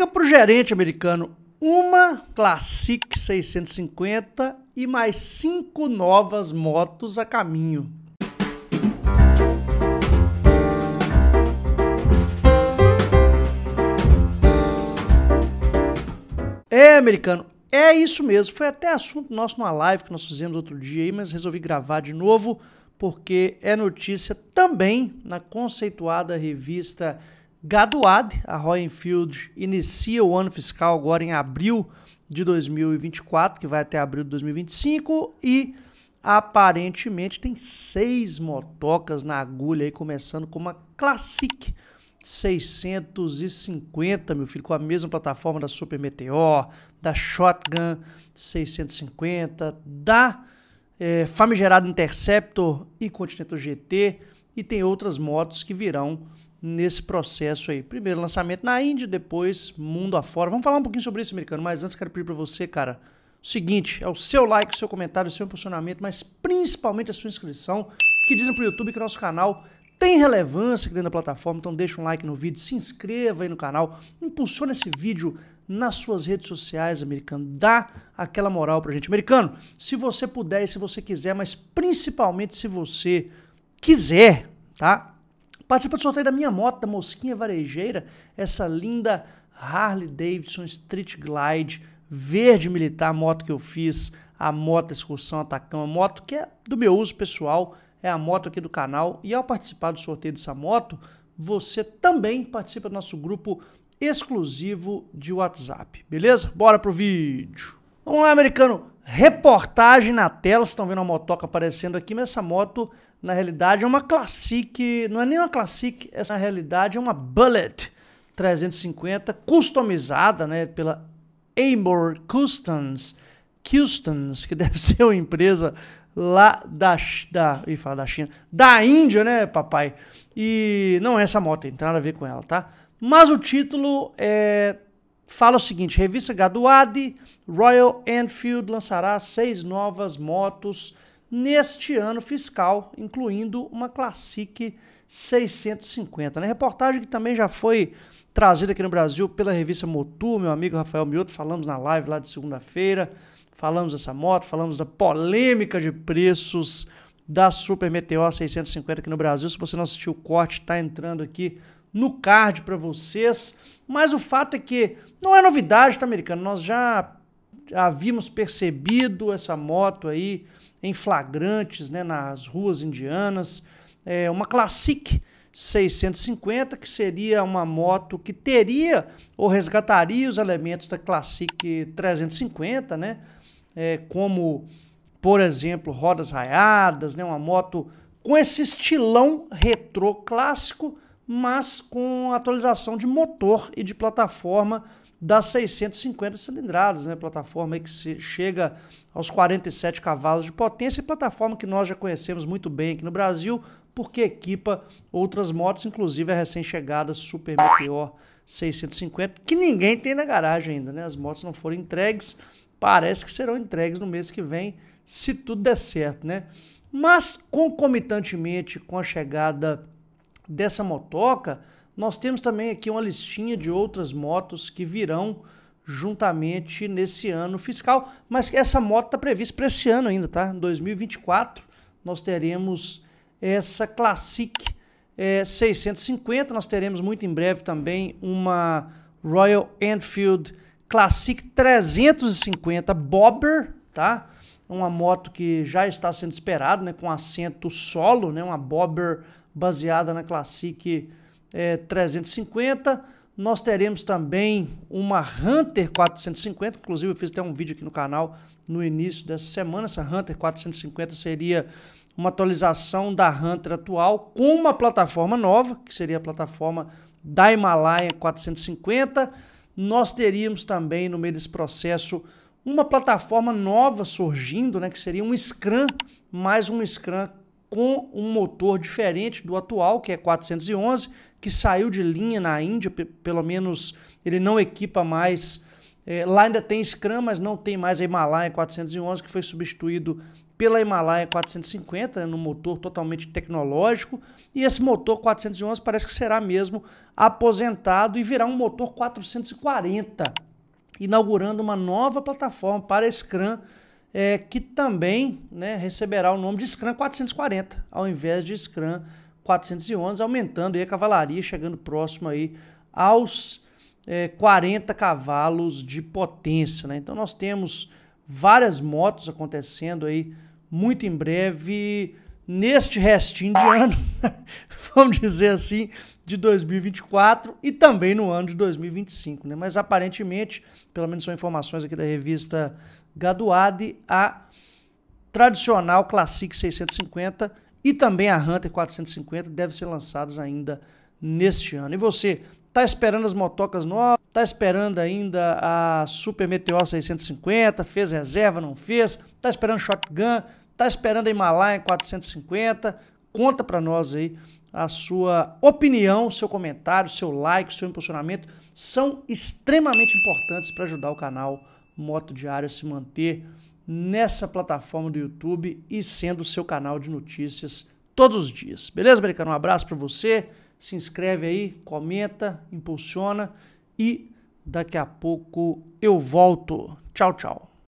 Diga para o gerente americano uma Classic 650 e mais cinco novas motos a caminho. É, americano, é isso mesmo. Foi até assunto nosso numa live que nós fizemos outro dia aí, mas resolvi gravar de novo porque é notícia também na conceituada revista Gaduad, a Royal Enfield, inicia o ano fiscal agora em abril de 2024, que vai até abril de 2025, e aparentemente tem seis motocas na agulha aí, começando com uma Classic 650, meu filho, com a mesma plataforma da Super Meteor, da Shotgun 650, da é, famigerada Interceptor e Continental GT, e tem outras motos que virão nesse processo aí. Primeiro lançamento na Índia, depois mundo afora. Vamos falar um pouquinho sobre isso, americano, mas antes quero pedir para você, cara, o seguinte, é o seu like, o seu comentário, o seu impulsionamento, mas principalmente a sua inscrição, que dizem para o YouTube que nosso canal tem relevância aqui dentro da plataforma, então deixa um like no vídeo, se inscreva aí no canal, impulsiona esse vídeo nas suas redes sociais, americano. Dá aquela moral para gente. Americano, se você puder e se você quiser, mas principalmente se você quiser, tá? Participa do sorteio da minha moto, da Mosquinha Varejeira, essa linda Harley Davidson Street Glide verde militar, moto que eu fiz, a moto excursão Atacama, moto que é do meu uso pessoal, é a moto aqui do canal. E ao participar do sorteio dessa moto, você também participa do nosso grupo exclusivo de WhatsApp, beleza? Bora pro vídeo. Vamos lá, americano. Reportagem na tela, vocês estão vendo a motoca aparecendo aqui, mas essa moto na realidade é uma Classic, não é nem uma Classic, essa na realidade é uma Bullet 350 customizada, né, pela Amor Customs, Customs, que deve ser uma empresa lá da da, e fala da China, da Índia, né, papai. E não é essa moto, não tem nada a ver com ela, tá? Mas o título é fala o seguinte: revista Gaduade, Royal Enfield lançará seis novas motos neste ano fiscal, incluindo uma Classic 650. Né? Reportagem que também já foi trazida aqui no Brasil pela revista Motu, meu amigo Rafael Mioto, falamos na live lá de segunda-feira, falamos dessa moto, falamos da polêmica de preços da Super Meteor 650 aqui no Brasil. Se você não assistiu o corte, está entrando aqui no card para vocês. Mas o fato é que não é novidade, tá, americano? Nós já havíamos percebido essa moto aí em flagrantes né, nas ruas indianas. É uma Classic 650, que seria uma moto que teria ou resgataria os elementos da Classic 350, né? É, como, por exemplo, rodas raiadas, né? uma moto com esse estilão retrô clássico, mas com atualização de motor e de plataforma das 650 cilindradas, né? Plataforma que chega aos 47 cavalos de potência e plataforma que nós já conhecemos muito bem aqui no Brasil, porque equipa outras motos, inclusive a recém-chegada Super Meteor 650, que ninguém tem na garagem ainda, né? As motos não foram entregues, parece que serão entregues no mês que vem, se tudo der certo, né? Mas concomitantemente com a chegada dessa motoca, nós temos também aqui uma listinha de outras motos que virão juntamente nesse ano fiscal, mas essa moto está prevista para esse ano ainda, tá? Em 2024 nós teremos essa Classic é, 650, nós teremos muito em breve também uma Royal Enfield Classic 350 Bobber, tá? Uma moto que já está sendo esperada, né? Com assento solo, né? Uma Bobber baseada na Classic é, 350. Nós teremos também uma Hunter 450, inclusive eu fiz até um vídeo aqui no canal no início dessa semana. Essa Hunter 450 seria uma atualização da Hunter atual com uma plataforma nova, que seria a plataforma da Himalaya 450. Nós teríamos também no meio desse processo uma plataforma nova surgindo, né, que seria um Scrum, mais um Scrum com um motor diferente do atual, que é 411, que saiu de linha na Índia, pelo menos ele não equipa mais. É, lá ainda tem Scrum, mas não tem mais a Himalaya 411, que foi substituído pela Himalaya 450, no motor totalmente tecnológico. E esse motor 411 parece que será mesmo aposentado e virá um motor 440, inaugurando uma nova plataforma para Scrum, é, que também né, receberá o nome de Scrum 440, ao invés de Scrum 411, aumentando aí a cavalaria, chegando próximo aí aos é, 40 cavalos de potência. Né? Então nós temos várias motos acontecendo aí muito em breve, neste restinho de ano, vamos dizer assim, de 2024 e também no ano de 2025. Né? Mas aparentemente, pelo menos são informações aqui da revista Gaduade, a tradicional Classic 650 e também a Hunter 450 devem ser lançados ainda neste ano. E você, tá esperando as motocas novas? Tá esperando ainda a Super Meteor 650? Fez reserva, não fez? Tá esperando Shotgun? Tá esperando a Himalaya 450? Conta para nós aí a sua opinião, seu comentário, seu like, seu impulsionamento são extremamente importantes para ajudar o canal Moto Diário a se manter nessa plataforma do YouTube e sendo o seu canal de notícias todos os dias. Beleza, americano? Um abraço para você. Se inscreve aí, comenta, impulsiona e daqui a pouco eu volto. Tchau, tchau.